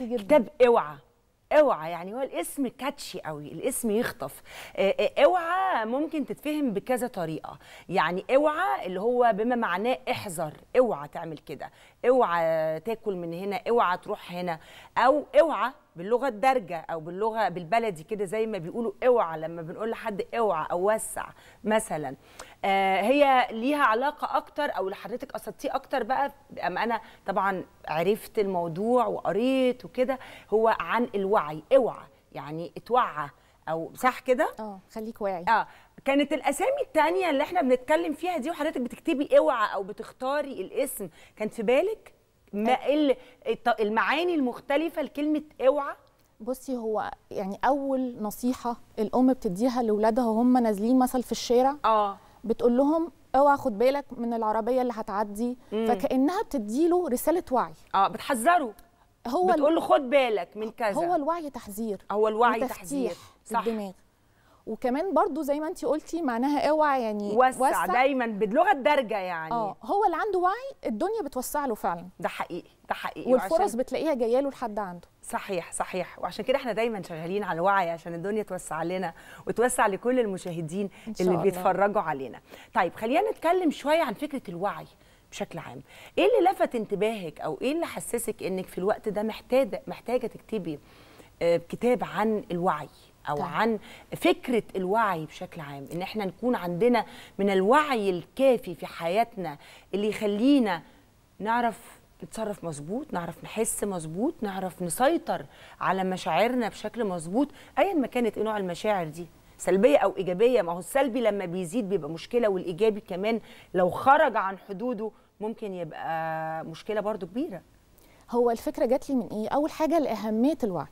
كتير جدا كتاب اوعى اوعى يعني هو الاسم كاتشي قوي الاسم يخطف آه، آه، اوعى ممكن تتفهم بكذا طريقه يعني اوعى اللي هو بما معناه احذر اوعى تعمل كده اوعى تاكل من هنا اوعى تروح هنا او اوعى باللغه الدارجه او باللغه بالبلدي كده زي ما بيقولوا اوعى لما بنقول لحد اوعى او وسع مثلا آه هي ليها علاقه اكتر او لحضرتك قصدتيه اكتر بقى اما انا طبعا عرفت الموضوع وقريت وكده هو عن الوعي اوعى يعني اتوعى او صح كده اه خليك واعي اه كانت الاسامي الثانيه اللي احنا بنتكلم فيها دي وحضرتك بتكتبي اوعى او بتختاري الاسم كانت في بالك ما المعاني المختلفه لكلمه اوعى بصي هو يعني اول نصيحه الام بتديها لاولادها وهم نازلين مثلا في الشارع اه بتقول لهم اوعى خد بالك من العربيه اللي هتعدي مم. فكانها بتديله رساله وعي اه بتحذره هو بتقول له خد بالك من كذا هو الوعي تحذير هو الوعي تحذير صح الدماغ وكمان برضو زي ما انت قلتي معناها اوعى يعني وسع, وسع دايما بلغه الدارجه يعني اه هو اللي عنده وعي الدنيا بتوسع له فعلا ده حقيقي ده حقيقي والفرص وعشان... بتلاقيها جايه له لحد عنده صحيح صحيح وعشان كده احنا دايما شغالين على الوعي عشان الدنيا توسع لنا وتوسع لكل المشاهدين اللي بيتفرجوا علينا طيب خلينا نتكلم شويه عن فكره الوعي بشكل عام ايه اللي لفت انتباهك او ايه اللي حسسك انك في الوقت ده محتاجه محتاجه تكتبي آه، كتاب عن الوعي او طيب. عن فكره الوعي بشكل عام ان احنا نكون عندنا من الوعي الكافي في حياتنا اللي يخلينا نعرف نتصرف مظبوط نعرف نحس مظبوط نعرف نسيطر على مشاعرنا بشكل مظبوط ايا ما كانت ايه نوع المشاعر دي سلبيه او ايجابيه ما هو السلبي لما بيزيد بيبقى مشكله والايجابي كمان لو خرج عن حدوده ممكن يبقى مشكله برضو كبيره هو الفكره جات لي من ايه اول حاجه لاهميه الوعي